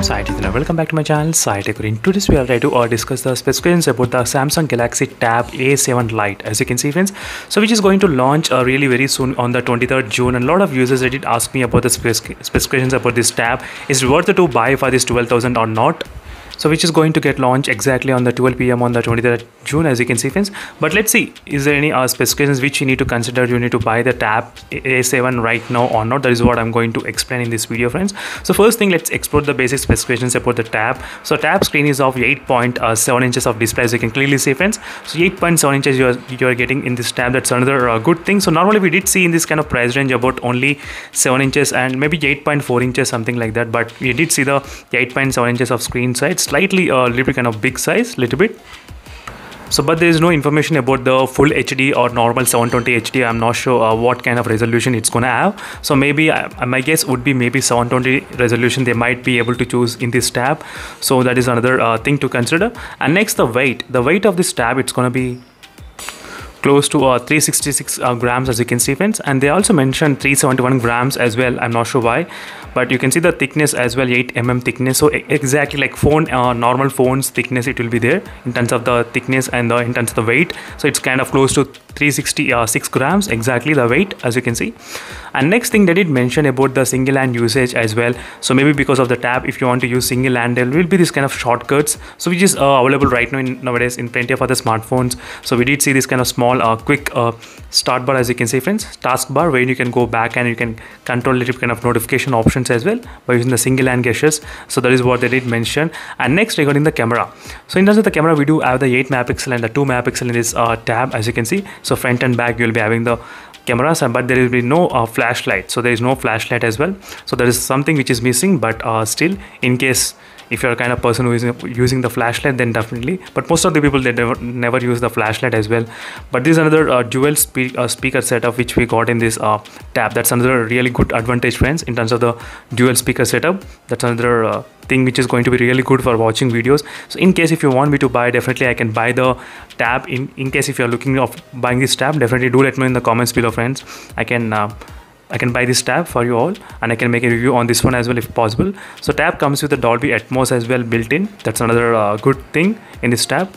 Saitith and welcome back to my channel Saitith. In today's video, I'll try to uh, discuss the specifications about the Samsung Galaxy Tab A7 Lite as you can see friends. So which is going to launch uh, really very soon on the 23rd June and a lot of users did ask me about the specifications about this tab. Is it worth it to buy for this 12,000 or not? so which is going to get launched exactly on the 12 p.m. on the 23rd June as you can see friends but let's see is there any uh, specifications which you need to consider you need to buy the tab A7 right now or not that is what I'm going to explain in this video friends so first thing let's explore the basic specifications about the tab so tab screen is of 8.7 uh, inches of display as you can clearly see friends so 8.7 inches you are, you are getting in this tab that's another uh, good thing so normally we did see in this kind of price range about only 7 inches and maybe 8.4 inches something like that but we did see the 8.7 inches of screen size slightly a uh, little bit kind of big size little bit so but there is no information about the full hd or normal 720 hd i'm not sure uh, what kind of resolution it's gonna have so maybe uh, my guess would be maybe 720 resolution they might be able to choose in this tab so that is another uh, thing to consider and next the weight the weight of this tab it's gonna be close to uh, 366 uh, grams as you can see friends and they also mentioned 371 grams as well i'm not sure why but you can see the thickness as well 8 mm thickness so exactly like phone uh, normal phones thickness it will be there in terms of the thickness and the in terms of the weight so it's kind of close to 360 uh, 6 grams exactly the weight as you can see and next thing they did mention about the single hand usage as well so maybe because of the tab if you want to use single hand there will be this kind of shortcuts so which is uh, available right now in, nowadays in plenty of other smartphones so we did see this kind of small uh, quick uh, start bar as you can see friends taskbar where you can go back and you can control little kind of notification options as well by using the single hand gestures so that is what they did mention and next regarding the camera so in terms of the camera we do have the 8 megapixel and the 2 megapixel in this uh, tab as you can see so front and back you'll be having the cameras uh, but there will be no uh, flashlight so there is no flashlight as well so there is something which is missing but uh, still in case if you're kind of person who is using the flashlight then definitely but most of the people they never, never use the flashlight as well but this is another uh, dual spe uh, speaker setup which we got in this uh, tab that's another really good advantage friends in terms of the dual speaker setup that's another uh, thing which is going to be really good for watching videos so in case if you want me to buy definitely i can buy the tab in in case if you're looking of buying this tab definitely do let me know in the comments below friends i can uh, I can buy this tab for you all and I can make a review on this one as well if possible. So tab comes with the Dolby Atmos as well built in. That's another uh, good thing in this tab.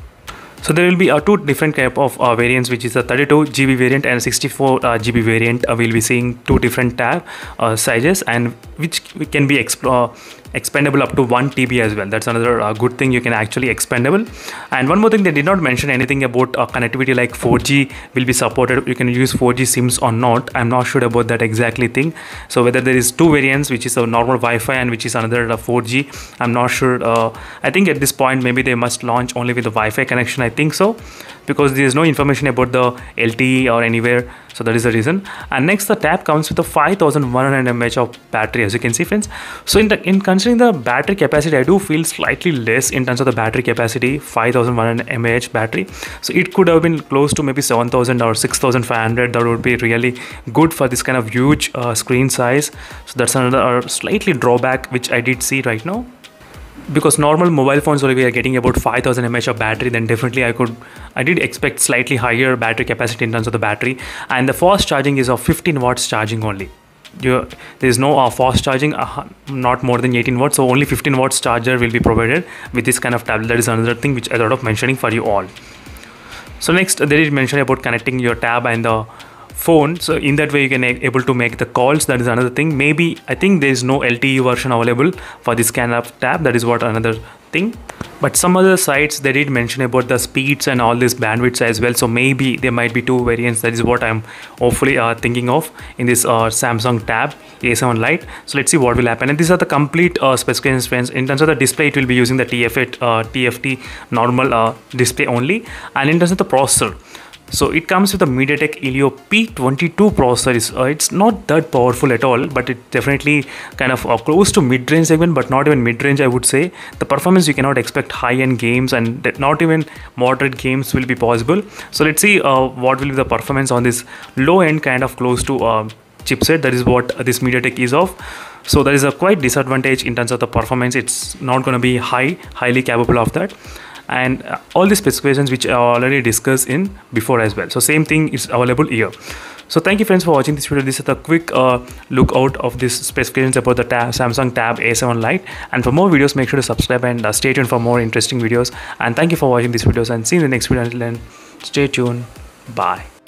So there will be uh, two different type of uh, variants which is the 32 GB variant and 64 uh, GB variant. Uh, we'll be seeing two different tab uh, sizes and which can be explore expendable up to 1 TB as well. That's another uh, good thing you can actually expendable. And one more thing, they did not mention anything about uh, connectivity like 4G will be supported. You can use 4G SIMs or not. I'm not sure about that exactly thing. So whether there is two variants, which is a normal Wi-Fi and which is another 4G, uh, I'm not sure. Uh, I think at this point, maybe they must launch only with the Wi-Fi connection. I think so because there is no information about the LTE or anywhere so that is the reason and next the tab comes with a 5100 mAh of battery as you can see friends so in the in considering the battery capacity I do feel slightly less in terms of the battery capacity 5100 mAh battery so it could have been close to maybe 7000 or 6500 that would be really good for this kind of huge uh, screen size so that's another slightly drawback which I did see right now because normal mobile phones only we are getting about 5000 mAh of battery then definitely I could I did expect slightly higher battery capacity in terms of the battery and the fast charging is of 15 watts charging only you, there is no uh, fast charging uh, not more than 18 watts so only 15 watts charger will be provided with this kind of tablet that is another thing which I thought of mentioning for you all so next there is mention about connecting your tab and the phone so in that way you can able to make the calls that is another thing maybe i think there is no lte version available for the scan tab that is what another thing but some other sites they did mention about the speeds and all this bandwidths as well so maybe there might be two variants that is what i'm hopefully uh, thinking of in this uh, samsung tab a7 lite so let's see what will happen and these are the complete uh, specifications in terms of the display it will be using the tf uh, tft normal uh, display only and in terms of the processor so it comes with a mediatek helio p22 processor uh, it's not that powerful at all but it definitely kind of uh, close to mid-range segment but not even mid-range i would say the performance you cannot expect high-end games and not even moderate games will be possible so let's see uh, what will be the performance on this low-end kind of close to uh, chipset that is what this mediatek is of so there is a quite disadvantage in terms of the performance it's not going to be high highly capable of that and uh, all the specifications which I already discussed in before as well so same thing is available here so thank you friends for watching this video this is a quick uh, look out of this specifications about the tab, Samsung Tab A7 Lite and for more videos make sure to subscribe and uh, stay tuned for more interesting videos and thank you for watching these videos and see you in the next video until then stay tuned bye